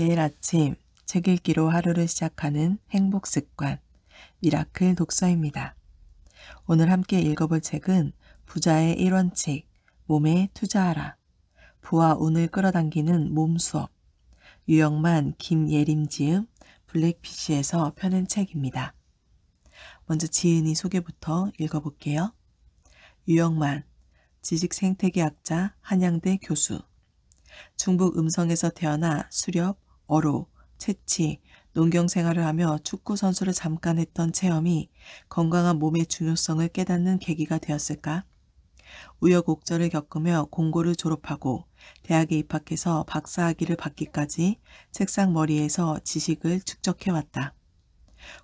매일 아침 책 읽기로 하루를 시작하는 행복 습관, 미라클 독서입니다. 오늘 함께 읽어볼 책은 부자의 1원칙, 몸에 투자하라. 부와 운을 끌어당기는 몸 수업. 유영만 김예림 지음 블랙피쉬에서 펴낸 책입니다. 먼저 지은이 소개부터 읽어볼게요. 유영만, 지식생태계학자 한양대 교수. 중북 음성에서 태어나 수렵, 어로, 채취, 농경 생활을 하며 축구 선수를 잠깐 했던 체험이 건강한 몸의 중요성을 깨닫는 계기가 되었을까? 우여곡절을 겪으며 공고를 졸업하고 대학에 입학해서 박사학위를 받기까지 책상 머리에서 지식을 축적해왔다.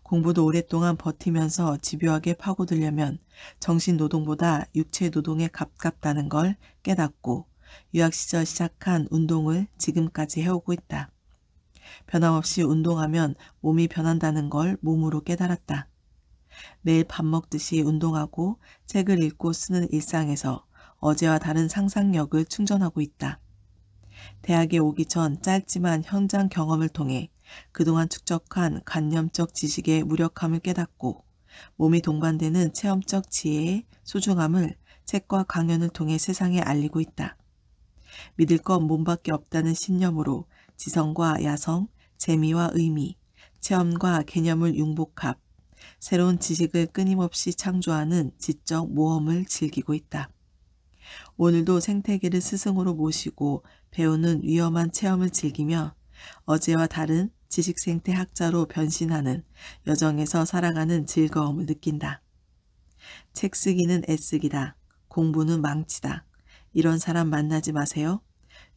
공부도 오랫동안 버티면서 집요하게 파고들려면 정신노동보다 육체노동에 가깝다는 걸 깨닫고 유학 시절 시작한 운동을 지금까지 해오고 있다. 변함없이 운동하면 몸이 변한다는 걸 몸으로 깨달았다. 매일 밥 먹듯이 운동하고 책을 읽고 쓰는 일상에서 어제와 다른 상상력을 충전하고 있다. 대학에 오기 전 짧지만 현장 경험을 통해 그동안 축적한 관념적 지식의 무력함을 깨닫고 몸이 동반되는 체험적 지혜의 소중함을 책과 강연을 통해 세상에 알리고 있다. 믿을 건 몸밖에 없다는 신념으로 지성과 야성, 재미와 의미, 체험과 개념을 융복합, 새로운 지식을 끊임없이 창조하는 지적 모험을 즐기고 있다. 오늘도 생태계를 스승으로 모시고 배우는 위험한 체험을 즐기며 어제와 다른 지식생태학자로 변신하는 여정에서 살아가는 즐거움을 느낀다. 책 쓰기는 애쓰기다. 공부는 망치다. 이런 사람 만나지 마세요.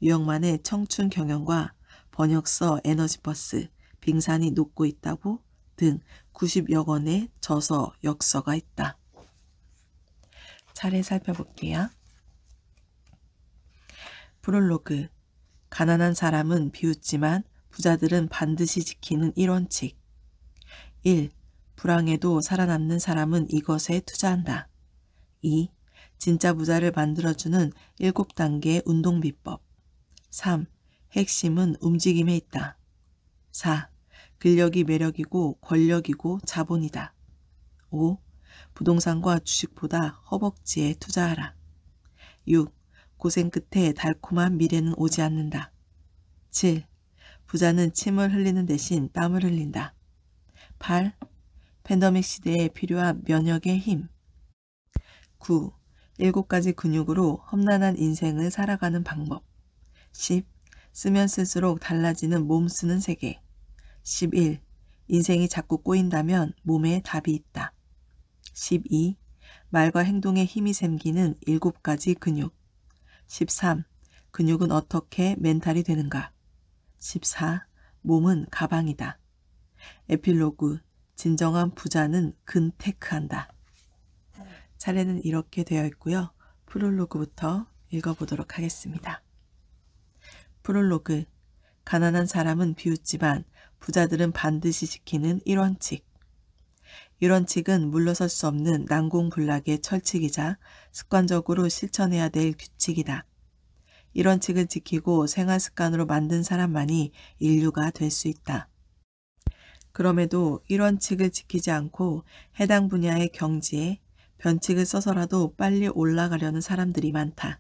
유영만의 청춘 경영과 번역서 에너지버스, 빙산이 녹고 있다고 등 90여 권의 저서, 역서가 있다. 차례 살펴볼게요. 프롤로그 가난한 사람은 비웃지만 부자들은 반드시 지키는 1원칙 1. 불황에도 살아남는 사람은 이것에 투자한다. 2. 진짜 부자를 만들어주는 7단계 운동 비법 3. 핵심은 움직임에 있다. 4. 근력이 매력이고 권력이고 자본이다. 5. 부동산과 주식보다 허벅지에 투자하라. 6. 고생 끝에 달콤한 미래는 오지 않는다. 7. 부자는 침을 흘리는 대신 땀을 흘린다. 8. 팬더믹 시대에 필요한 면역의 힘. 9. 7가지 근육으로 험난한 인생을 살아가는 방법. 10. 쓰면 쓸수록 달라지는 몸 쓰는 세계. 11. 인생이 자꾸 꼬인다면 몸에 답이 있다. 12. 말과 행동에 힘이 샘기는 7가지 근육. 13. 근육은 어떻게 멘탈이 되는가. 14. 몸은 가방이다. 에필로그. 진정한 부자는 근테크한다. 차례는 이렇게 되어 있고요. 프롤로그부터 읽어보도록 하겠습니다. 프롤로그 가난한 사람은 비웃지만 부자들은 반드시 지키는 일원칙일원칙은 물러설 수 없는 난공불락의 철칙이자 습관적으로 실천해야 될 규칙이다. 일원칙을 지키고 생활 습관으로 만든 사람만이 인류가 될 수 있다. 그럼에도 일원칙을 지키지 않고 해당 분야의 경지에 변칙을 써서라도 빨리 올라가려는 사람들이 많다.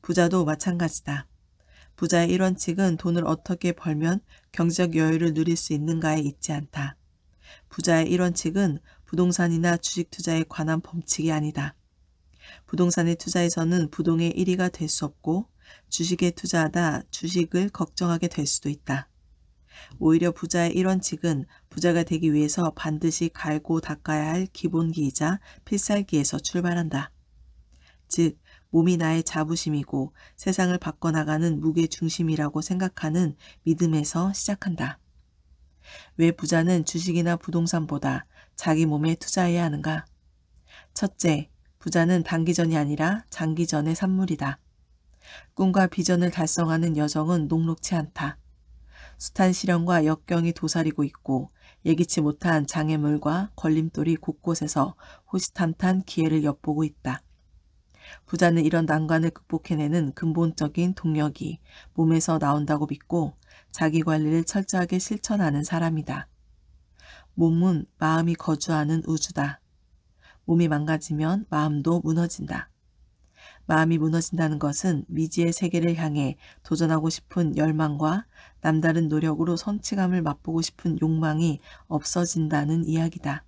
부자도 마찬가지다. 부자의 일원칙은 돈을 어떻게 벌면 경제적 여유를 누릴 수 있는가에 있지 않다. 부자의 일원칙은 부동산이나 주식 투자에 관한 범칙이 아니다. 부동산의 투자에서는 부동의 1위가 될 수 없고 주식에 투자하다 주식을 걱정하게 될 수도 있다. 오히려 부자의 일원칙은 부자가 되기 위해서 반드시 갈고 닦아야 할 기본기이자 필살기에서 출발한다. 즉, 몸이 나의 자부심이고 세상을 바꿔나가는 무게중심이라고 생각하는 믿음에서 시작한다. 왜 부자는 주식이나 부동산보다 자기 몸에 투자해야 하는가? 첫째, 부자는 단기전이 아니라 장기전의 산물이다. 꿈과 비전을 달성하는 여정은 녹록치 않다. 숱한 시련과 역경이 도사리고 있고 예기치 못한 장애물과 걸림돌이 곳곳에서 호시탐탄 기회를 엿보고 있다. 부자는 이런 난관을 극복해내는 근본적인 동력이 몸에서 나온다고 믿고 자기 관리를 철저하게 실천하는 사람이다. 몸은 마음이 거주하는 우주다. 몸이 망가지면 마음도 무너진다. 마음이 무너진다는 것은 미지의 세계를 향해 도전하고 싶은 열망과 남다른 노력으로 성취감을 맛보고 싶은 욕망이 없어진다는 이야기다.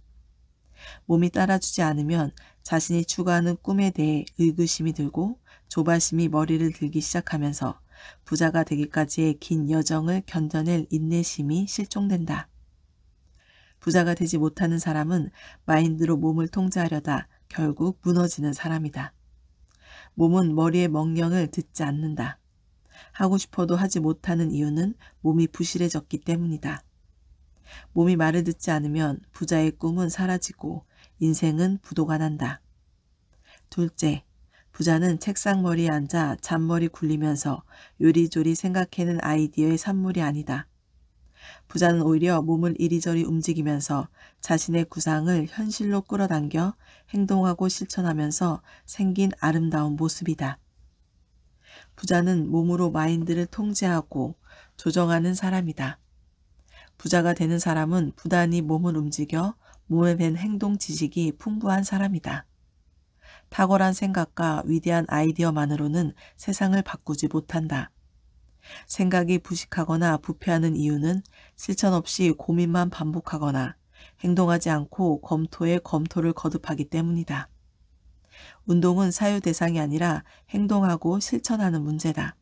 몸이 따라주지 않으면 자신이 추구하는 꿈에 대해 의구심이 들고 조바심이 머리를 들기 시작하면서 부자가 되기까지의 긴 여정을 견뎌낼 인내심이 실종된다. 부자가 되지 못하는 사람은 마인드로 몸을 통제하려다 결국 무너지는 사람이다. 몸은 머리의 멍령을 듣지 않는다. 하고 싶어도 하지 못하는 이유는 몸이 부실해졌기 때문이다. 몸이 말을 듣지 않으면 부자의 꿈은 사라지고 인생은 부도가 난다. 둘째, 부자는 책상머리에 앉아 잔머리 굴리면서 요리조리 생각해낸 아이디어의 산물이 아니다. 부자는 오히려 몸을 이리저리 움직이면서 자신의 구상을 현실로 끌어당겨 행동하고 실천하면서 생긴 아름다운 모습이다. 부자는 몸으로 마인드를 통제하고 조정하는 사람이다. 부자가 되는 사람은 부단히 몸을 움직여 몸에 밴 행동 지식이 풍부한 사람이다. 탁월한 생각과 위대한 아이디어만으로는 세상을 바꾸지 못한다. 생각이 부식하거나 부패하는 이유는 실천 없이 고민만 반복하거나 행동하지 않고 검토에 검토를 거듭하기 때문이다. 운동은 사유 대상이 아니라 행동하고 실천하는 문제다.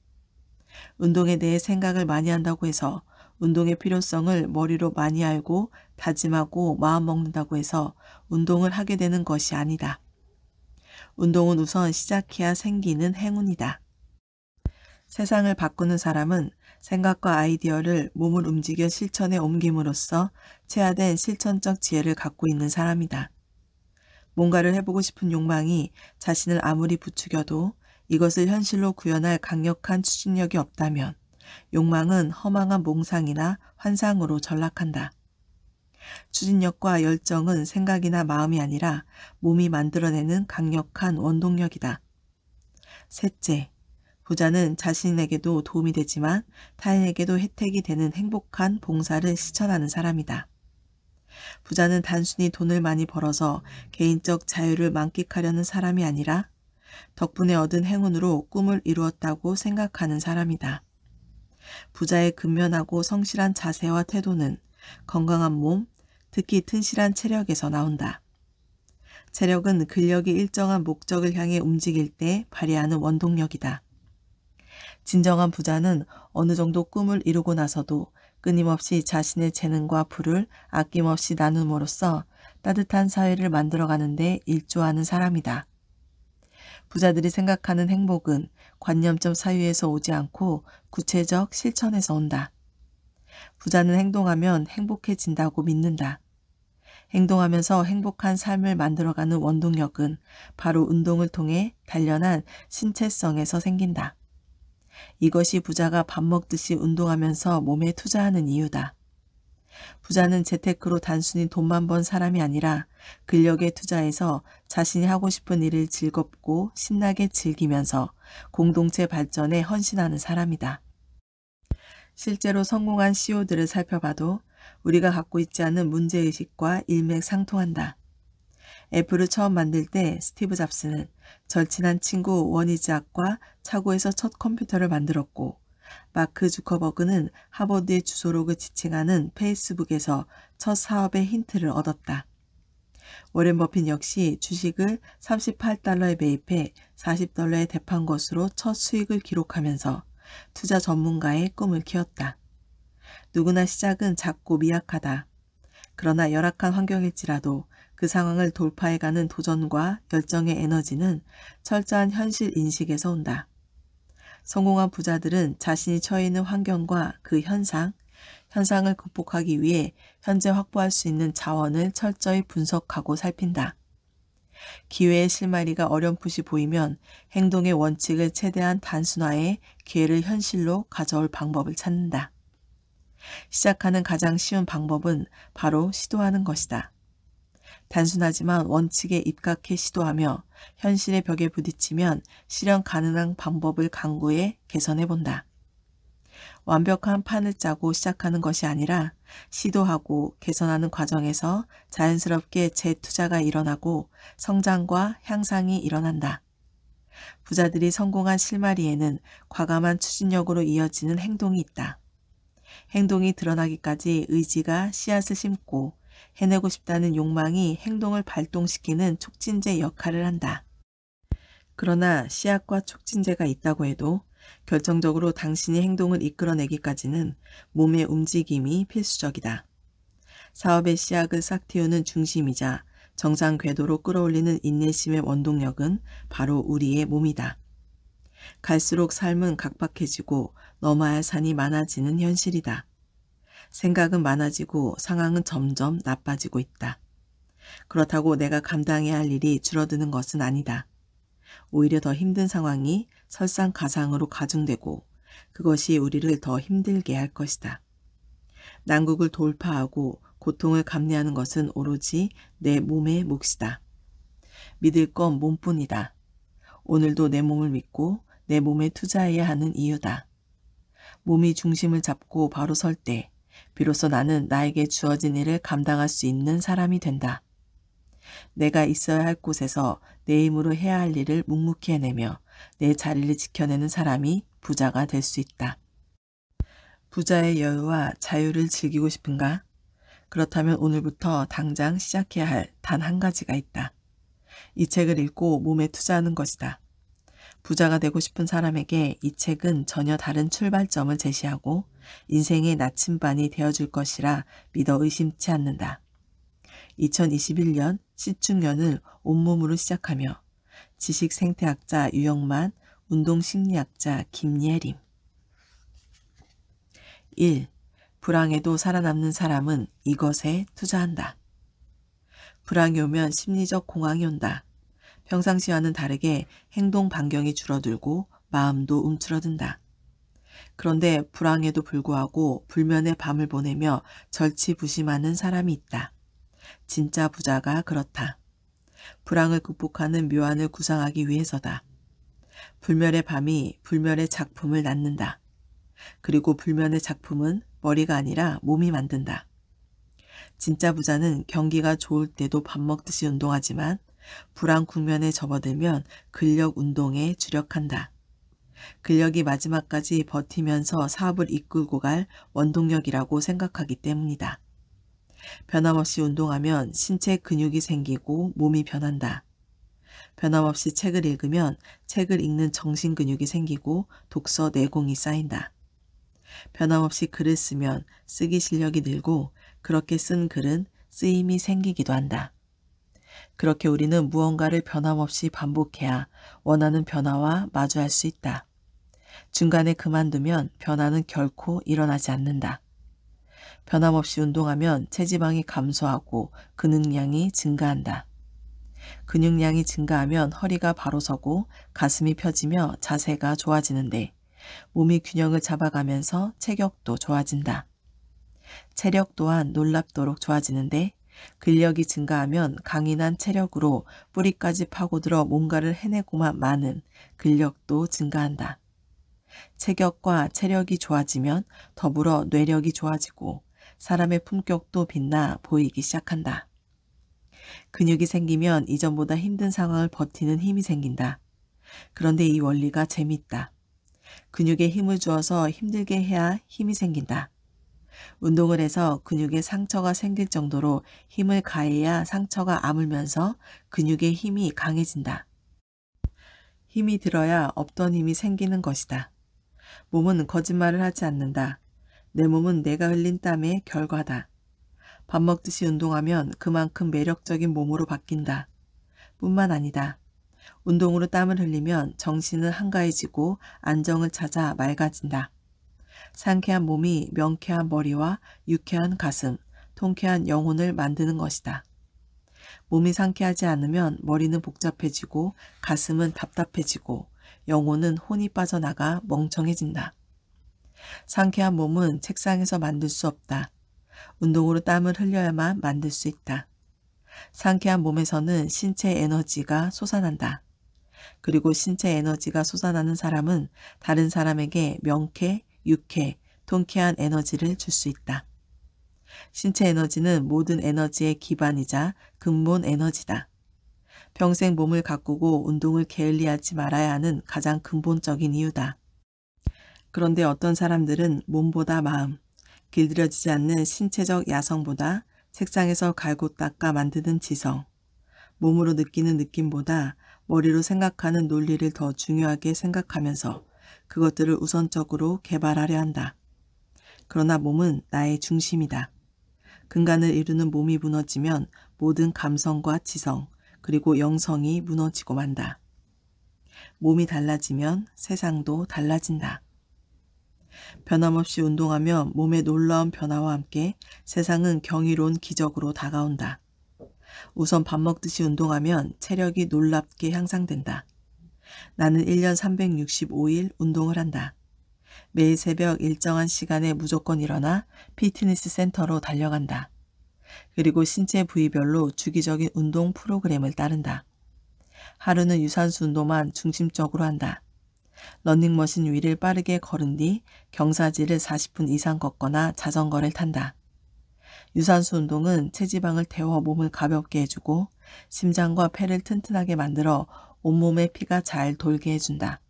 운동에 대해 생각을 많이 한다고 해서 운동의 필요성을 머리로 많이 알고 다짐하고 마음먹는다고 해서 운동을 하게 되는 것이 아니다. 운동은 우선 시작해야 생기는 행운이다. 세상을 바꾸는 사람은 생각과 아이디어를 몸을 움직여 실천에 옮김으로써 체화된 실천적 지혜를 갖고 있는 사람이다. 뭔가를 해보고 싶은 욕망이 자신을 아무리 부추겨도 이것을 현실로 구현할 강력한 추진력이 없다면 욕망은 허망한 몽상이나 환상으로 전락한다. 추진력과 열정은 생각이나 마음이 아니라 몸이 만들어내는 강력한 원동력이다. 셋째, 부자는 자신에게도 도움이 되지만 타인에게도 혜택이 되는 행복한 봉사를 실천하는 사람이다. 부자는 단순히 돈을 많이 벌어서 개인적 자유를 만끽하려는 사람이 아니라 덕분에 얻은 행운으로 꿈을 이루었다고 생각하는 사람이다. 부자의 근면하고 성실한 자세와 태도는 건강한 몸, 특히 튼실한 체력에서 나온다. 체력은 근력이 일정한 목적을 향해 움직일 때 발휘하는 원동력이다. 진정한 부자는 어느 정도 꿈을 이루고 나서도 끊임없이 자신의 재능과 부를 아낌없이 나눔으로써 따뜻한 사회를 만들어가는데 일조하는 사람이다. 부자들이 생각하는 행복은 관념점 사유에서 오지 않고 구체적 실천에서 온다. 부자는 행동하면 행복해진다고 믿는다. 행동하면서 행복한 삶을 만들어가는 원동력은 바로 운동을 통해 단련한 신체성에서 생긴다. 이것이 부자가 밥 먹듯이 운동하면서 몸에 투자하는 이유다. 부자는 재테크로 단순히 돈만 번 사람이 아니라 근력에 투자해서 자신이 하고 싶은 일을 즐겁고 신나게 즐기면서 공동체 발전에 헌신하는 사람이다. 실제로 성공한 CEO들을 살펴봐도 우리가 갖고 있지 않은 문제의식과 일맥상통한다. 애플을 처음 만들 때 스티브 잡스는 절친한 친구 원이즈학과 차고에서 첫 컴퓨터를 만들었고 마크 주커버그는 하버드의 주소록을 지칭하는 페이스북에서 첫 사업의 힌트를 얻었다. 워렌 버핏 역시 주식을 38달러에 매입해 40달러에 대판 것으로 첫 수익을 기록하면서 투자 전문가의 꿈을 키웠다. 누구나 시작은 작고 미약하다. 그러나 열악한 환경일지라도 그 상황을 돌파해가는 도전과 열정의 에너지는 철저한 현실 인식에서 온다. 성공한 부자들은 자신이 처해 있는 환경과 그 현상, 현상을 극복하기 위해 현재 확보할 수 있는 자원을 철저히 분석하고 살핀다. 기회의 실마리가 어렴풋이 보이면 행동의 원칙을 최대한 단순화해 기회를 현실로 가져올 방법을 찾는다. 시작하는 가장 쉬운 방법은 바로 시도하는 것이다. 단순하지만 원칙에 입각해 시도하며 현실의 벽에 부딪히면 실현 가능한 방법을 강구해 개선해 본다. 완벽한 판을 짜고 시작하는 것이 아니라 시도하고 개선하는 과정에서 자연스럽게 재투자가 일어나고 성장과 향상이 일어난다. 부자들이 성공한 실마리에는 과감한 추진력으로 이어지는 행동이 있다. 행동이 드러나기까지 의지가 씨앗을 심고 해내고 싶다는 욕망이 행동을 발동시키는 촉진제 역할을 한다. 그러나 씨앗과 촉진제가 있다고 해도 결정적으로 당신이 행동을 이끌어내기까지는 몸의 움직임이 필수적이다. 사업의 씨앗을 싹 틔우는 중심이자 정상 궤도로 끌어올리는 인내심의 원동력은 바로 우리의 몸이다. 갈수록 삶은 각박해지고 넘어야 산이 많아지는 현실이다. 생각은 많아지고 상황은 점점 나빠지고 있다. 그렇다고 내가 감당해야 할 일이 줄어드는 것은 아니다. 오히려 더 힘든 상황이 설상가상으로 가중되고 그것이 우리를 더 힘들게 할 것이다. 난국을 돌파하고 고통을 감내하는 것은 오로지 내 몸의 몫이다. 믿을 건 몸뿐이다. 오늘도 내 몸을 믿고 내 몸에 투자해야 하는 이유다. 몸이 중심을 잡고 바로 설 때 비로소 나는 나에게 주어진 일을 감당할 수 있는 사람이 된다. 내가 있어야 할 곳에서 내 힘으로 해야 할 일을 묵묵히 해내며 내 자리를 지켜내는 사람이 부자가 될 수 있다. 부자의 여유와 자유를 즐기고 싶은가? 그렇다면 오늘부터 당장 시작해야 할 단 한 가지가 있다. 이 책을 읽고 몸에 투자하는 것이다. 부자가 되고 싶은 사람에게 이 책은 전혀 다른 출발점을 제시하고 인생의 나침반이 되어줄 것이라 믿어 의심치 않는다. 2021년 시축년을 온몸으로 시작하며 지식 생태학자 유영만, 운동 심리학자 김예림. 1. 불황에도 살아남는 사람은 이것에 투자한다. 불황이 오면 심리적 공황이 온다. 평상시와는 다르게 행동 반경이 줄어들고 마음도 움츠러든다. 그런데 불황에도 불구하고 불면의 밤을 보내며 절치부심하는 사람이 있다. 진짜 부자가 그렇다. 불황을 극복하는 묘안을 구상하기 위해서다. 불멸의 밤이 불멸의 작품을 낳는다. 그리고 불면의 작품은 머리가 아니라 몸이 만든다. 진짜 부자는 경기가 좋을 때도 밥 먹듯이 운동하지만 불안 국면에 접어들면 근력 운동에 주력한다. 근력이 마지막까지 버티면서 사업을 이끌고 갈 원동력이라고 생각하기 때문이다. 변함없이 운동하면 신체 근육이 생기고 몸이 변한다. 변함없이 책을 읽으면 책을 읽는 정신 근육이 생기고 독서 내공이 쌓인다. 변함없이 글을 쓰면 쓰기 실력이 늘고 그렇게 쓴 글은 쓰임이 생기기도 한다. 그렇게 우리는 무언가를 변함없이 반복해야 원하는 변화와 마주할 수 있다. 중간에 그만두면 변화는 결코 일어나지 않는다. 변함없이 운동하면 체지방이 감소하고 근육량이 증가한다. 근육량이 증가하면 허리가 바로 서고 가슴이 펴지며 자세가 좋아지는데 몸이 균형을 잡아가면서 체격도 좋아진다. 체력 또한 놀랍도록 좋아지는데 근력이 증가하면 강인한 체력으로 뿌리까지 파고들어 뭔가를 해내고만 많은 근력도 증가한다. 체격과 체력이 좋아지면 더불어 뇌력이 좋아지고 사람의 품격도 빛나 보이기 시작한다. 근육이 생기면 이전보다 힘든 상황을 버티는 힘이 생긴다. 그런데 이 원리가 재밌다. 근육에 힘을 주어서 힘들게 해야 힘이 생긴다. 운동을 해서 근육에 상처가 생길 정도로 힘을 가해야 상처가 아물면서 근육의 힘이 강해진다. 힘이 들어야 없던 힘이 생기는 것이다. 몸은 거짓말을 하지 않는다. 내 몸은 내가 흘린 땀의 결과다. 밥 먹듯이 운동하면 그만큼 매력적인 몸으로 바뀐다. 뿐만 아니다. 운동으로 땀을 흘리면 정신은 한가해지고 안정을 찾아 맑아진다. 상쾌한 몸이 명쾌한 머리와 유쾌한 가슴, 통쾌한 영혼을 만드는 것이다. 몸이 상쾌하지 않으면 머리는 복잡해지고 가슴은 답답해지고 영혼은 혼이 빠져나가 멍청해진다. 상쾌한 몸은 책상에서 만들 수 없다. 운동으로 땀을 흘려야만 만들 수 있다. 상쾌한 몸에서는 신체 에너지가 솟아난다. 그리고 신체 에너지가 솟아나는 사람은 다른 사람에게 명쾌, 유쾌, 통쾌한 에너지를 줄 수 있다. 신체 에너지는 모든 에너지의 기반이자 근본 에너지다. 평생 몸을 가꾸고 운동을 게을리하지 말아야 하는 가장 근본적인 이유다. 그런데 어떤 사람들은 몸보다 마음, 길들여지지 않는 신체적 야성보다 책상에서 갈고 닦아 만드는 지성, 몸으로 느끼는 느낌보다 머리로 생각하는 논리를 더 중요하게 생각하면서 그것들을 우선적으로 개발하려 한다. 그러나 몸은 나의 중심이다. 근간을 이루는 몸이 무너지면 모든 감성과 지성, 그리고 영성이 무너지고 만다. 몸이 달라지면 세상도 달라진다. 변함없이 운동하면 몸의 놀라운 변화와 함께 세상은 경이로운 기적으로 다가온다. 우선 밥 먹듯이 운동하면 체력이 놀랍게 향상된다. 나는 1년 365일 운동을 한다. 매일 새벽 일정한 시간에 무조건 일어나 피트니스 센터로 달려간다. 그리고 신체 부위별로 주기적인 운동 프로그램을 따른다. 하루는 유산소 운동만 중심적으로 한다. 러닝머신 위를 빠르게 걸은 뒤 경사지를 40분 이상 걷거나 자전거를 탄다. 유산소 운동은 체지방을 태워 몸을 가볍게 해주고 심장과 폐를 튼튼하게 만들어 온몸의 피가 잘 돌게 해준다.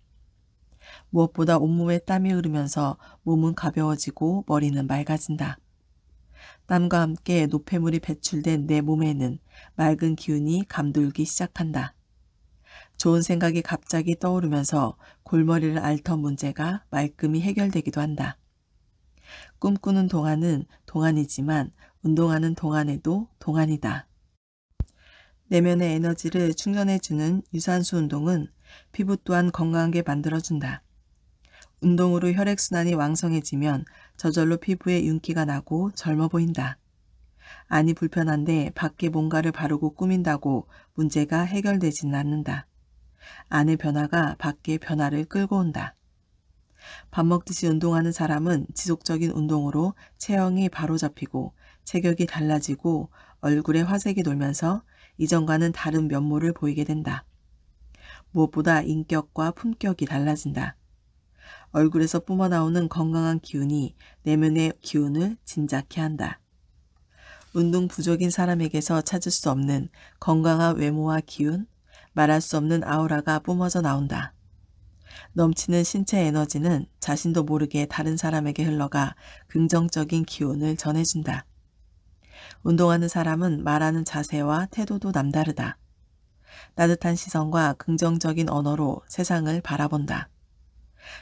무엇보다 온몸에 땀이 흐르면서 몸은 가벼워지고 머리는 맑아진다. 땀과 함께 노폐물이 배출된 내 몸에는 맑은 기운이 감돌기 시작한다. 좋은 생각이 갑자기 떠오르면서 골머리를 앓던 문제가 말끔히 해결되기도 한다. 꿈꾸는 동안은 동안이지만 운동하는 동안에도 동안이다. 내면의 에너지를 충전해주는 유산소 운동은 피부 또한 건강하게 만들어준다. 운동으로 혈액순환이 왕성해지면 저절로 피부에 윤기가 나고 젊어 보인다. 안이 불편한데 밖에 뭔가를 바르고 꾸민다고 문제가 해결되진 않는다. 안의 변화가 밖에 변화를 끌고 온다. 밥 먹듯이 운동하는 사람은 지속적인 운동으로 체형이 바로잡히고 체격이 달라지고 얼굴에 화색이 돌면서 이전과는 다른 면모를 보이게 된다. 무엇보다 인격과 품격이 달라진다. 얼굴에서 뿜어나오는 건강한 기운이 내면의 기운을 진작케 한다. 운동 부족인 사람에게서 찾을 수 없는 건강한 외모와 기운, 말할 수 없는 아우라가 뿜어져 나온다. 넘치는 신체 에너지는 자신도 모르게 다른 사람에게 흘러가 긍정적인 기운을 전해준다. 운동하는 사람은 말하는 자세와 태도도 남다르다. 따뜻한 시선과 긍정적인 언어로 세상을 바라본다.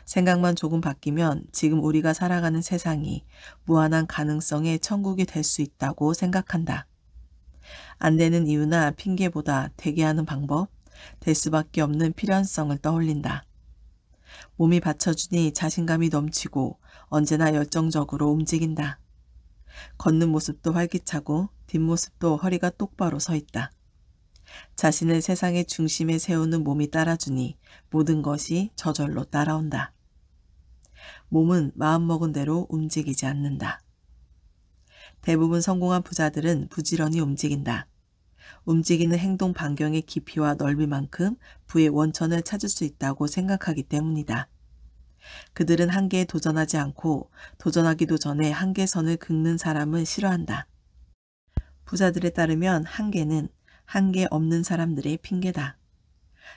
생각만 조금 바뀌면 지금 우리가 살아가는 세상이 무한한 가능성의 천국이 될 수 있다고 생각한다. 안 되는 이유나 핑계보다 되게 하는 방법, 될 수밖에 없는 필연성을 떠올린다. 몸이 받쳐주니 자신감이 넘치고 언제나 열정적으로 움직인다. 걷는 모습도 활기차고 뒷모습도 허리가 똑바로 서 있다. 자신을 세상의 중심에 세우는 몸이 따라주니 모든 것이 저절로 따라온다. 몸은 마음먹은 대로 움직이지 않는다. 대부분 성공한 부자들은 부지런히 움직인다. 움직이는 행동 반경의 깊이와 넓이만큼 부의 원천을 찾을 수 있다고 생각하기 때문이다. 그들은 한계에 도전하지 않고 도전하기도 전에 한계선을 긋는 사람은 싫어한다. 부자들에 따르면 한계는 한계 없는 사람들의 핑계다.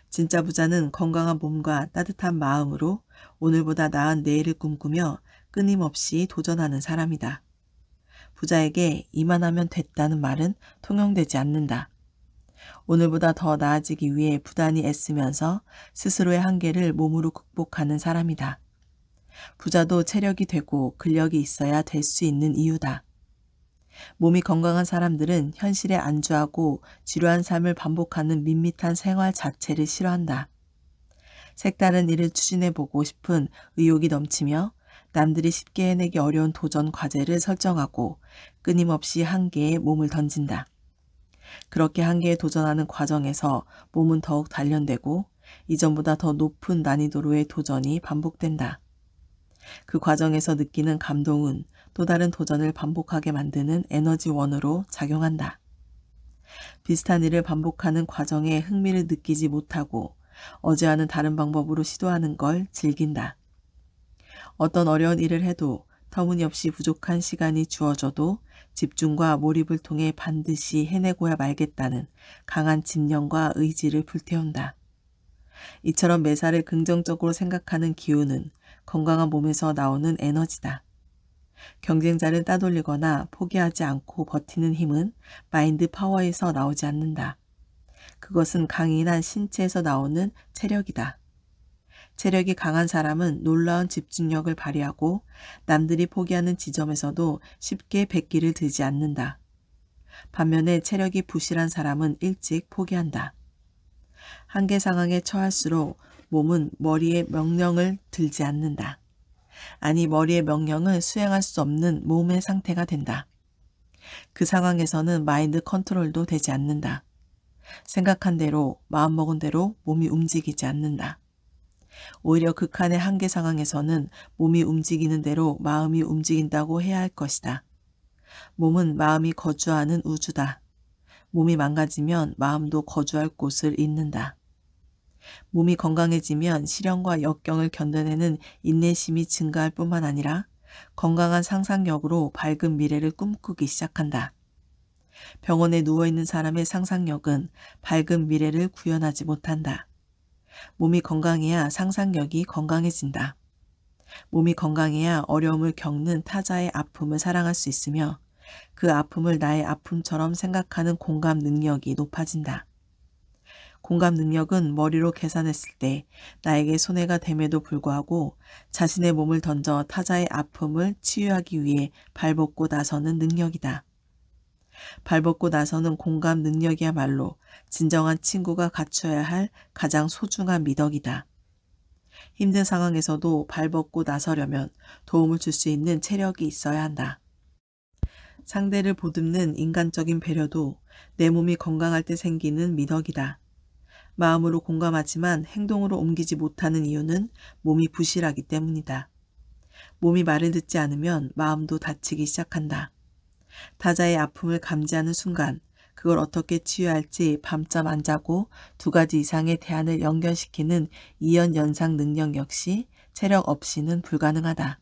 진짜 부자는 건강한 몸과 따뜻한 마음으로 오늘보다 나은 내일을 꿈꾸며 끊임없이 도전하는 사람이다. 부자에게 이만하면 됐다는 말은 통용되지 않는다. 오늘보다 더 나아지기 위해 부단히 애쓰면서 스스로의 한계를 몸으로 극복하는 사람이다. 부자도 체력이 되고 근력이 있어야 될 수 있는 이유다. 몸이 건강한 사람들은 현실에 안주하고 지루한 삶을 반복하는 밋밋한 생활 자체를 싫어한다. 색다른 일을 추진해보고 싶은 의욕이 넘치며 남들이 쉽게 해내기 어려운 도전 과제를 설정하고 끊임없이 한계에 몸을 던진다. 그렇게 한계에 도전하는 과정에서 몸은 더욱 단련되고 이전보다 더 높은 난이도로의 도전이 반복된다. 그 과정에서 느끼는 감동은 또 다른 도전을 반복하게 만드는 에너지원으로 작용한다. 비슷한 일을 반복하는 과정에 흥미를 느끼지 못하고 어제와는 다른 방법으로 시도하는 걸 즐긴다. 어떤 어려운 일을 해도 터무니없이 부족한 시간이 주어져도 집중과 몰입을 통해 반드시 해내고야 말겠다는 강한 집념과 의지를 불태운다. 이처럼 매사를 긍정적으로 생각하는 기운은 건강한 몸에서 나오는 에너지다. 경쟁자를 따돌리거나 포기하지 않고 버티는 힘은 마인드 파워에서 나오지 않는다. 그것은 강인한 신체에서 나오는 체력이다. 체력이 강한 사람은 놀라운 집중력을 발휘하고 남들이 포기하는 지점에서도 쉽게 백기를 들지 않는다. 반면에 체력이 부실한 사람은 일찍 포기한다. 한계 상황에 처할수록 몸은 머리에 명령을 들지 않는다. 아니 머리의 명령을 수행할 수 없는 몸의 상태가 된다. 그 상황에서는 마인드 컨트롤도 되지 않는다. 생각한 대로, 마음먹은 대로 몸이 움직이지 않는다. 오히려 극한의 한계 상황에서는 몸이 움직이는 대로 마음이 움직인다고 해야 할 것이다. 몸은 마음이 거주하는 우주다. 몸이 망가지면 마음도 거주할 곳을 잃는다. 몸이 건강해지면 시련과 역경을 견뎌내는 인내심이 증가할 뿐만 아니라 건강한 상상력으로 밝은 미래를 꿈꾸기 시작한다. 병원에 누워있는 사람의 상상력은 밝은 미래를 구현하지 못한다. 몸이 건강해야 상상력이 건강해진다. 몸이 건강해야 어려움을 겪는 타자의 아픔을 사랑할 수 있으며 그 아픔을 나의 아픔처럼 생각하는 공감 능력이 높아진다. 공감 능력은 머리로 계산했을 때 나에게 손해가 됨에도 불구하고 자신의 몸을 던져 타자의 아픔을 치유하기 위해 발벗고 나서는 능력이다. 발벗고 나서는 공감 능력이야말로 진정한 친구가 갖춰야 할 가장 소중한 미덕이다. 힘든 상황에서도 발벗고 나서려면 도움을 줄 수 있는 체력이 있어야 한다. 상대를 보듬는 인간적인 배려도 내 몸이 건강할 때 생기는 미덕이다. 마음으로 공감하지만 행동으로 옮기지 못하는 이유는 몸이 부실하기 때문이다. 몸이 말을 듣지 않으면 마음도 다치기 시작한다. 타자의 아픔을 감지하는 순간 그걸 어떻게 치유할지 밤잠 안 자고 두 가지 이상의 대안을 연결시키는 이연 연상 능력 역시 체력 없이는 불가능하다.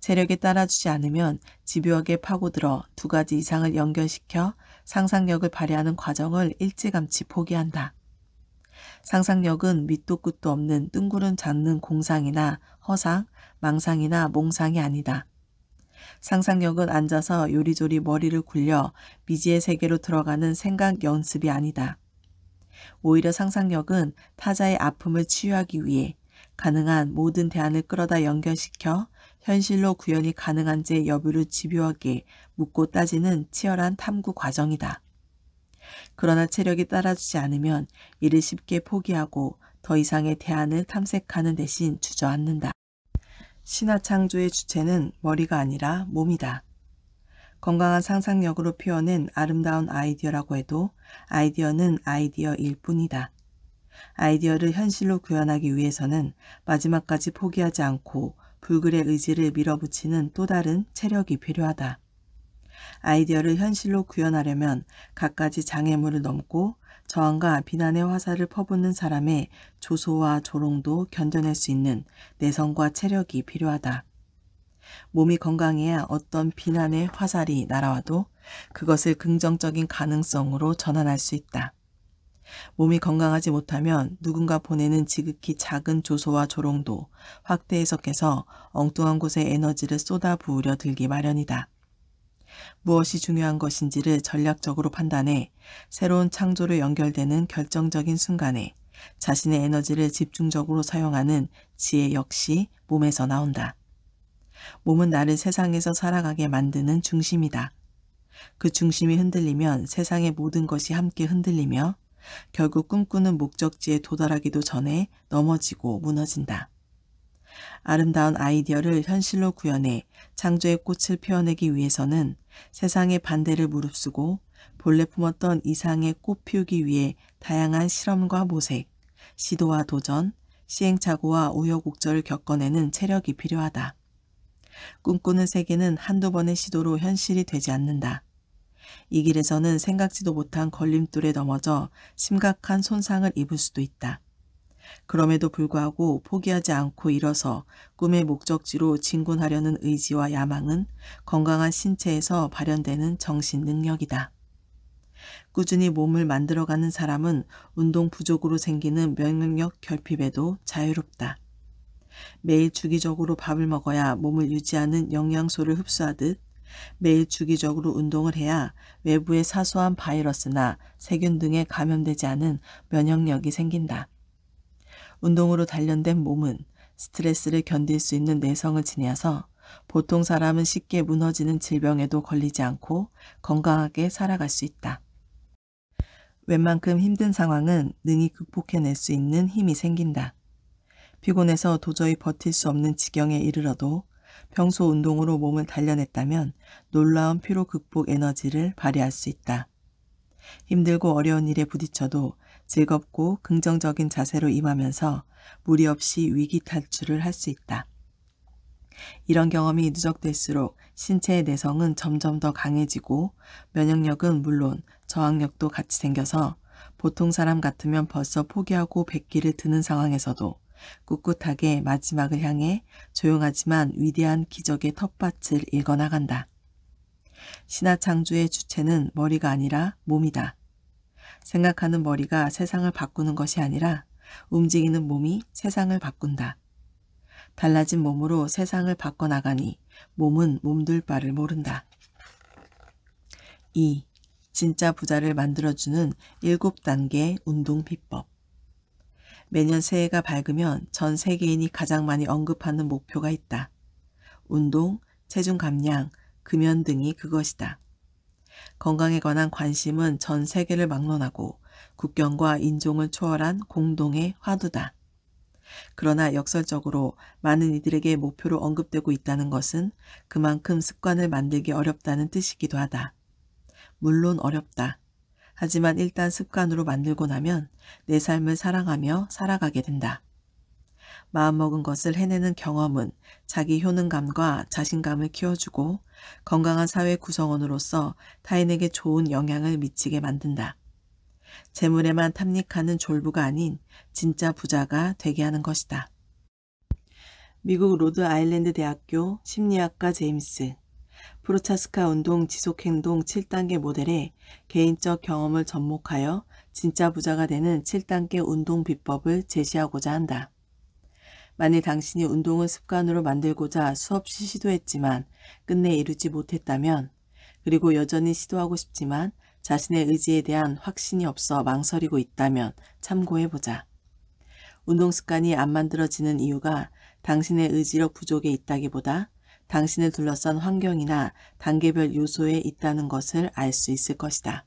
체력에 따라주지 않으면 집요하게 파고들어 두 가지 이상을 연결시켜 상상력을 발휘하는 과정을 일찌감치 포기한다. 상상력은 밑도 끝도 없는 뜬구름 잡는 공상이나 허상, 망상이나 몽상이 아니다. 상상력은 앉아서 요리조리 머리를 굴려 미지의 세계로 들어가는 생각 연습이 아니다. 오히려 상상력은 타자의 아픔을 치유하기 위해 가능한 모든 대안을 끌어다 연결시켜 현실로 구현이 가능한지의 여부를 집요하게 묻고 따지는 치열한 탐구 과정이다. 그러나 체력이 따라주지 않으면 이를 쉽게 포기하고 더 이상의 대안을 탐색하는 대신 주저앉는다. 신화 창조의 주체는 머리가 아니라 몸이다. 건강한 상상력으로 표현한 아름다운 아이디어라고 해도 아이디어는 아이디어일 뿐이다. 아이디어를 현실로 구현하기 위해서는 마지막까지 포기하지 않고 불글의 의지를 밀어붙이는 또 다른 체력이 필요하다. 아이디어를 현실로 구현하려면 갖가지 장애물을 넘고 저항과 비난의 화살을 퍼붓는 사람의 조소와 조롱도 견뎌낼 수 있는 내성과 체력이 필요하다. 몸이 건강해야 어떤 비난의 화살이 날아와도 그것을 긍정적인 가능성으로 전환할 수 있다. 몸이 건강하지 못하면 누군가 보내는 지극히 작은 조소와 조롱도 확대 해석해서 엉뚱한 곳에 에너지를 쏟아 부으려 들기 마련이다. 무엇이 중요한 것인지를 전략적으로 판단해 새로운 창조로 연결되는 결정적인 순간에 자신의 에너지를 집중적으로 사용하는 지혜 역시 몸에서 나온다. 몸은 나를 세상에서 살아가게 만드는 중심이다. 그 중심이 흔들리면 세상의 모든 것이 함께 흔들리며 결국 꿈꾸는 목적지에 도달하기도 전에 넘어지고 무너진다. 아름다운 아이디어를 현실로 구현해 창조의 꽃을 피워내기 위해서는 세상의 반대를 무릅쓰고 본래 품었던 이상의 꽃 피우기 위해 다양한 실험과 모색, 시도와 도전, 시행착오와 우여곡절을 겪어내는 체력이 필요하다. 꿈꾸는 세계는 한두 번의 시도로 현실이 되지 않는다. 이 길에서는 생각지도 못한 걸림돌에 넘어져 심각한 손상을 입을 수도 있다. 그럼에도 불구하고 포기하지 않고 일어서 꿈의 목적지로 진군하려는 의지와 야망은 건강한 신체에서 발현되는 정신 능력이다. 꾸준히 몸을 만들어가는 사람은 운동 부족으로 생기는 면역력 결핍에도 자유롭다. 매일 주기적으로 밥을 먹어야 몸을 유지하는 영양소를 흡수하듯 매일 주기적으로 운동을 해야 외부의 사소한 바이러스나 세균 등에 감염되지 않은 면역력이 생긴다. 운동으로 단련된 몸은 스트레스를 견딜 수 있는 내성을 지녀서 보통 사람은 쉽게 무너지는 질병에도 걸리지 않고 건강하게 살아갈 수 있다. 웬만큼 힘든 상황은 능히 극복해낼 수 있는 힘이 생긴다. 피곤해서 도저히 버틸 수 없는 지경에 이르러도 평소 운동으로 몸을 단련했다면 놀라운 피로 극복 에너지를 발휘할 수 있다. 힘들고 어려운 일에 부딪혀도 즐겁고 긍정적인 자세로 임하면서 무리 없이 위기 탈출을 할 수 있다. 이런 경험이 누적될수록 신체의 내성은 점점 더 강해지고 면역력은 물론 저항력도 같이 생겨서 보통 사람 같으면 벌써 포기하고 백기를 드는 상황에서도 꿋꿋하게 마지막을 향해 조용하지만 위대한 기적의 텃밭을 읽어나간다 신화창조의 주체는 머리가 아니라 몸이다. 생각하는 머리가 세상을 바꾸는 것이 아니라 움직이는 몸이 세상을 바꾼다. 달라진 몸으로 세상을 바꿔나가니 몸은 몸둘 바를 모른다. 2. 진짜 부자를 만들어주는 7단계 운동 비법. 매년 새해가 밝으면 전 세계인이 가장 많이 언급하는 목표가 있다. 운동, 체중 감량, 금연 등이 그것이다. 건강에 관한 관심은 전 세계를 막론하고 국경과 인종을 초월한 공동의 화두다. 그러나 역설적으로 많은 이들에게 목표로 언급되고 있다는 것은 그만큼 습관을 만들기 어렵다는 뜻이기도 하다. 물론 어렵다. 하지만 일단 습관으로 만들고 나면 내 삶을 사랑하며 살아가게 된다. 마음먹은 것을 해내는 경험은 자기 효능감과 자신감을 키워주고 건강한 사회 구성원으로서 타인에게 좋은 영향을 미치게 만든다. 재물에만 탐닉하는 졸부가 아닌 진짜 부자가 되게 하는 것이다. 미국 로드 아일랜드 대학교 심리학과 제임스 프로차스카 운동 지속행동 7단계 모델에 개인적 경험을 접목하여 진짜 부자가 되는 7단계 운동 비법을 제시하고자 한다. 만일 당신이 운동을 습관으로 만들고자 수없이 시도했지만 끝내 이루지 못했다면 그리고 여전히 시도하고 싶지만 자신의 의지에 대한 확신이 없어 망설이고 있다면 참고해보자. 운동 습관이 안 만들어지는 이유가 당신의 의지력 부족에 있다기보다 당신을 둘러싼 환경이나 단계별 요소에 있다는 것을 알 수 있을 것이다.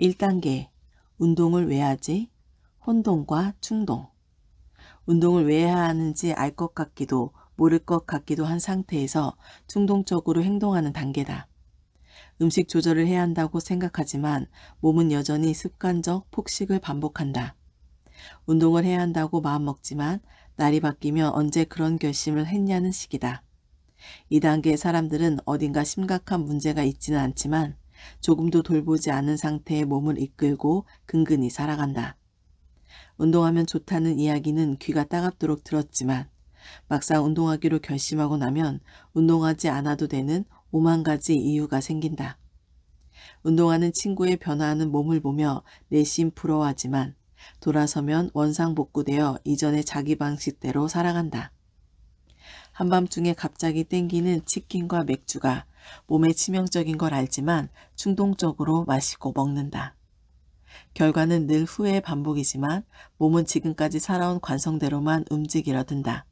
1단계 운동을 왜 하지? 혼동과 충동 운동을 왜 해야 하는지 알 것 같기도 모를 것 같기도 한 상태에서 충동적으로 행동하는 단계다. 음식 조절을 해야 한다고 생각하지만 몸은 여전히 습관적 폭식을 반복한다. 운동을 해야 한다고 마음먹지만 날이 바뀌면 언제 그런 결심을 했냐는 식이다. 이 단계의 사람들은 어딘가 심각한 문제가 있지는 않지만 조금도 돌보지 않은 상태의 몸을 이끌고 근근히 살아간다. 운동하면 좋다는 이야기는 귀가 따갑도록 들었지만 막상 운동하기로 결심하고 나면 운동하지 않아도 되는 오만 가지 이유가 생긴다. 운동하는 친구의 변화하는 몸을 보며 내심 부러워하지만 돌아서면 원상복구되어 이전의 자기 방식대로 살아간다. 한밤중에 갑자기 땡기는 치킨과 맥주가 몸에 치명적인 걸 알지만 충동적으로 마시고 먹는다. 결과는 늘 후회의 반복이지만 몸은 지금까지 살아온 관성대로만 움직이려 든다.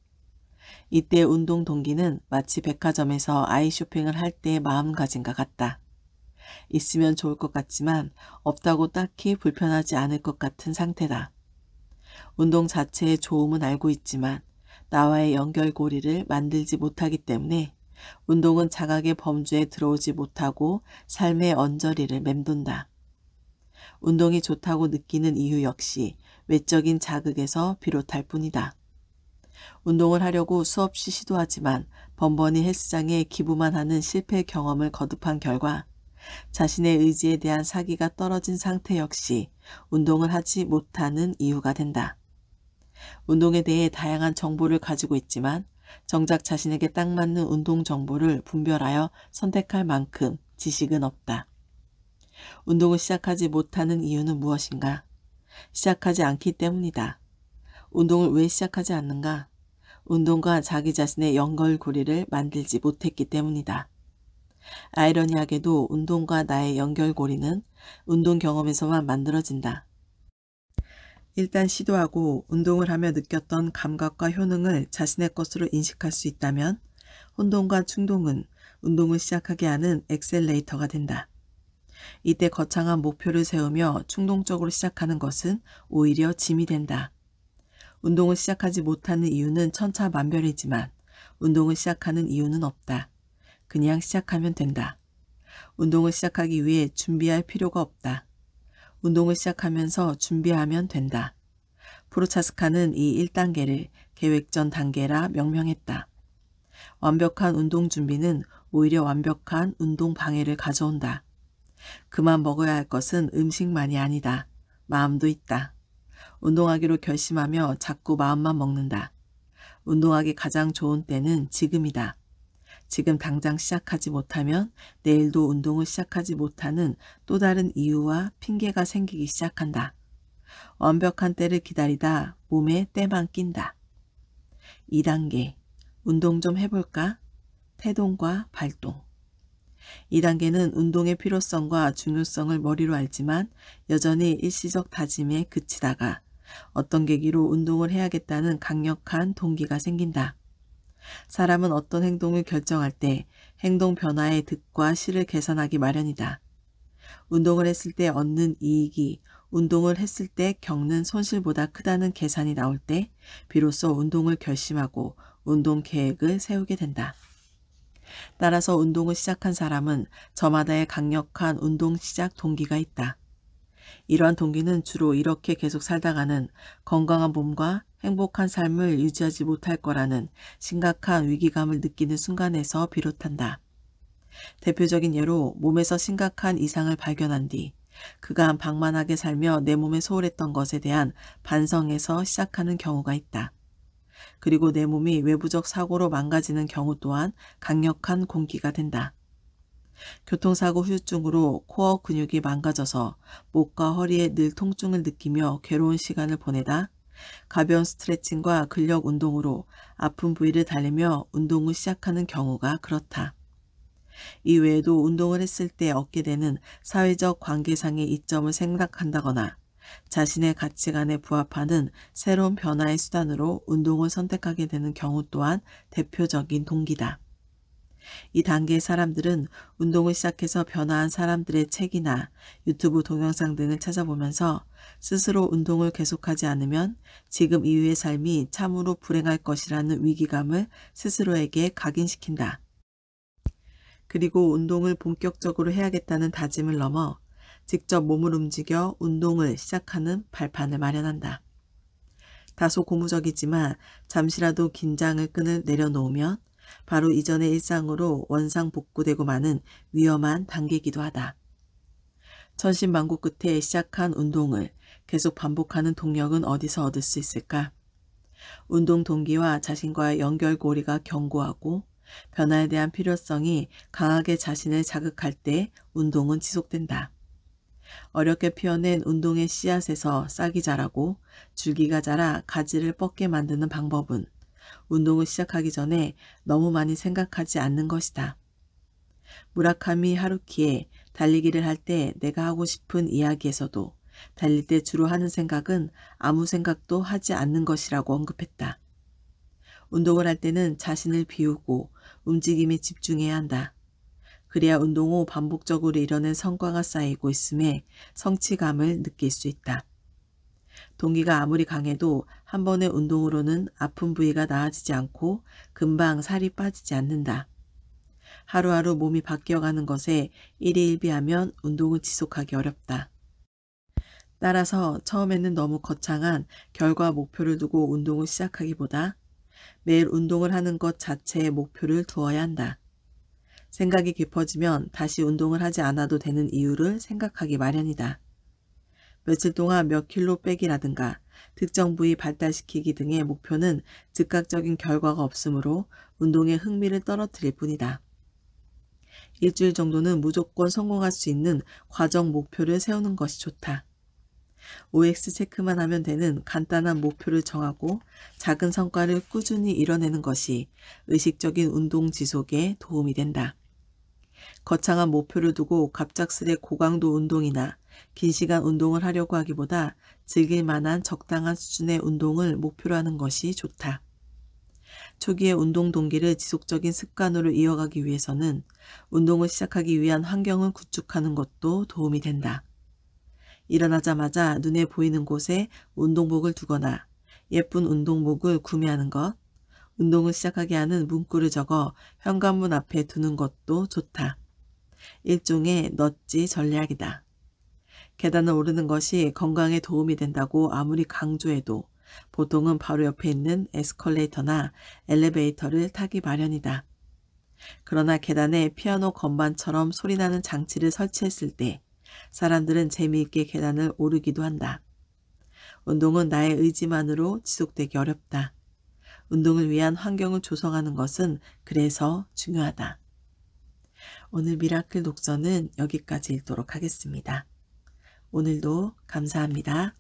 이때 운동 동기는 마치 백화점에서 아이 쇼핑을 할 때의 마음가짐과 같다. 있으면 좋을 것 같지만 없다고 딱히 불편하지 않을 것 같은 상태다. 운동 자체의 좋음은 알고 있지만 나와의 연결고리를 만들지 못하기 때문에 운동은 자각의 범주에 들어오지 못하고 삶의 언저리를 맴돈다. 운동이 좋다고 느끼는 이유 역시 외적인 자극에서 비롯할 뿐이다. 운동을 하려고 수없이 시도하지만 번번이 헬스장에 기부만 하는 실패 경험을 거듭한 결과 자신의 의지에 대한 사기가 떨어진 상태 역시 운동을 하지 못하는 이유가 된다. 운동에 대해 다양한 정보를 가지고 있지만 정작 자신에게 딱 맞는 운동 정보를 분별하여 선택할 만큼 지식은 없다. 운동을 시작하지 못하는 이유는 무엇인가? 시작하지 않기 때문이다. 운동을 왜 시작하지 않는가? 운동과 자기 자신의 연결고리를 만들지 못했기 때문이다. 아이러니하게도 운동과 나의 연결고리는 운동 경험에서만 만들어진다. 일단 시도하고 운동을 하며 느꼈던 감각과 효능을 자신의 것으로 인식할 수 있다면 혼동과 충동은 운동을 시작하게 하는 엑셀레이터가 된다. 이때 거창한 목표를 세우며 충동적으로 시작하는 것은 오히려 짐이 된다. 운동을 시작하지 못하는 이유는 천차만별이지만 운동을 시작하는 이유는 없다. 그냥 시작하면 된다. 운동을 시작하기 위해 준비할 필요가 없다. 운동을 시작하면서 준비하면 된다. 프로차스카는 이 1단계를 계획전 단계라 명명했다. 완벽한 운동 준비는 오히려 완벽한 운동 방해를 가져온다. 그만 먹어야 할 것은 음식만이 아니다. 마음도 있다. 운동하기로 결심하며 자꾸 마음만 먹는다. 운동하기 가장 좋은 때는 지금이다. 지금 당장 시작하지 못하면 내일도 운동을 시작하지 못하는 또 다른 이유와 핑계가 생기기 시작한다. 완벽한 때를 기다리다 몸에 때만 낀다. 2단계 운동 좀 해볼까? 태동과 발동 이단계는 운동의 필요성과 중요성을 머리로 알지만 여전히 일시적 다짐에 그치다가 어떤 계기로 운동을 해야겠다는 강력한 동기가 생긴다. 사람은 어떤 행동을 결정할 때 행동 변화의 득과 실을 계산하기 마련이다. 운동을 했을 때 얻는 이익이 운동을 했을 때 겪는 손실보다 크다는 계산이 나올 때 비로소 운동을 결심하고 운동 계획을 세우게 된다. 따라서 운동을 시작한 사람은 저마다의 강력한 운동 시작 동기가 있다. 이러한 동기는 주로 이렇게 계속 살다가는 건강한 몸과 행복한 삶을 유지하지 못할 거라는 심각한 위기감을 느끼는 순간에서 비롯한다. 대표적인 예로 몸에서 심각한 이상을 발견한 뒤 그간 방만하게 살며 내 몸에 소홀했던 것에 대한 반성에서 시작하는 경우가 있다. 그리고 내 몸이 외부적 사고로 망가지는 경우 또한 강력한 공기가 된다. 교통사고 후유증으로 코어 근육이 망가져서 목과 허리에 늘 통증을 느끼며 괴로운 시간을 보내다 가벼운 스트레칭과 근력 운동으로 아픈 부위를 달래며 운동을 시작하는 경우가 그렇다. 이외에도 운동을 했을 때 얻게 되는 사회적 관계상의 이점을 생각한다거나 자신의 가치관에 부합하는 새로운 변화의 수단으로 운동을 선택하게 되는 경우 또한 대표적인 동기다. 이 단계의 사람들은 운동을 시작해서 변화한 사람들의 책이나 유튜브 동영상 등을 찾아보면서 스스로 운동을 계속하지 않으면 지금 이후의 삶이 참으로 불행할 것이라는 위기감을 스스로에게 각인시킨다. 그리고 운동을 본격적으로 해야겠다는 다짐을 넘어 직접 몸을 움직여 운동을 시작하는 발판을 마련한다. 다소 고무적이지만 잠시라도 긴장을 끈을 내려놓으면 바로 이전의 일상으로 원상 복구되고 마는 위험한 단계이기도 하다. 천신만고 끝에 시작한 운동을 계속 반복하는 동력은 어디서 얻을 수 있을까? 운동 동기와 자신과의 연결고리가 견고하고 변화에 대한 필요성이 강하게 자신을 자극할 때 운동은 지속된다. 어렵게 피어낸 운동의 씨앗에서 싹이 자라고 줄기가 자라 가지를 뻗게 만드는 방법은 운동을 시작하기 전에 너무 많이 생각하지 않는 것이다. 무라카미 하루키의 달리기를 할 때 내가 하고 싶은 이야기에서도 달릴 때 주로 하는 생각은 아무 생각도 하지 않는 것이라고 언급했다. 운동을 할 때는 자신을 비우고 움직임에 집중해야 한다. 그래야 운동 후 반복적으로 이뤄낸 성과가 쌓이고 있음에 성취감을 느낄 수 있다. 동기가 아무리 강해도 한 번의 운동으로는 아픈 부위가 나아지지 않고 금방 살이 빠지지 않는다. 하루하루 몸이 바뀌어가는 것에 일희일비하면 운동을 지속하기 어렵다. 따라서 처음에는 너무 거창한 결과 목표를 두고 운동을 시작하기보다 매일 운동을 하는 것 자체에 목표를 두어야 한다. 생각이 깊어지면 다시 운동을 하지 않아도 되는 이유를 생각하기 마련이다. 며칠 동안 몇 킬로 빼기라든가 특정 부위 발달시키기 등의 목표는 즉각적인 결과가 없으므로 운동의 흥미를 떨어뜨릴 뿐이다. 일주일 정도는 무조건 성공할 수 있는 과정 목표를 세우는 것이 좋다. OX 체크만 하면 되는 간단한 목표를 정하고 작은 성과를 꾸준히 이뤄내는 것이 의식적인 운동 지속에 도움이 된다. 거창한 목표를 두고 갑작스레 고강도 운동이나 긴 시간 운동을 하려고 하기보다 즐길 만한 적당한 수준의 운동을 목표로 하는 것이 좋다. 초기의 운동 동기를 지속적인 습관으로 이어가기 위해서는 운동을 시작하기 위한 환경을 구축하는 것도 도움이 된다. 일어나자마자 눈에 보이는 곳에 운동복을 두거나 예쁜 운동복을 구매하는 것, 운동을 시작하게 하는 문구를 적어 현관문 앞에 두는 것도 좋다. 일종의 넛지 전략이다. 계단을 오르는 것이 건강에 도움이 된다고 아무리 강조해도 보통은 바로 옆에 있는 에스컬레이터나 엘리베이터를 타기 마련이다. 그러나 계단에 피아노 건반처럼 소리나는 장치를 설치했을 때 사람들은 재미있게 계단을 오르기도 한다. 운동은 나의 의지만으로 지속되기 어렵다. 운동을 위한 환경을 조성하는 것은 그래서 중요하다. 오늘 미라클 독서는 여기까지 읽도록 하겠습니다. 오늘도 감사합니다.